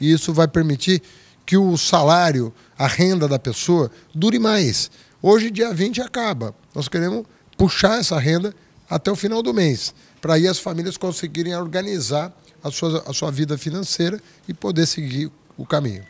E isso vai permitir que o salário, a renda da pessoa dure mais. Hoje, dia 20, acaba. Nós queremos puxar essa renda até o final do mês, para aí as famílias conseguirem organizar a sua, a sua vida financeira e poder seguir o caminho.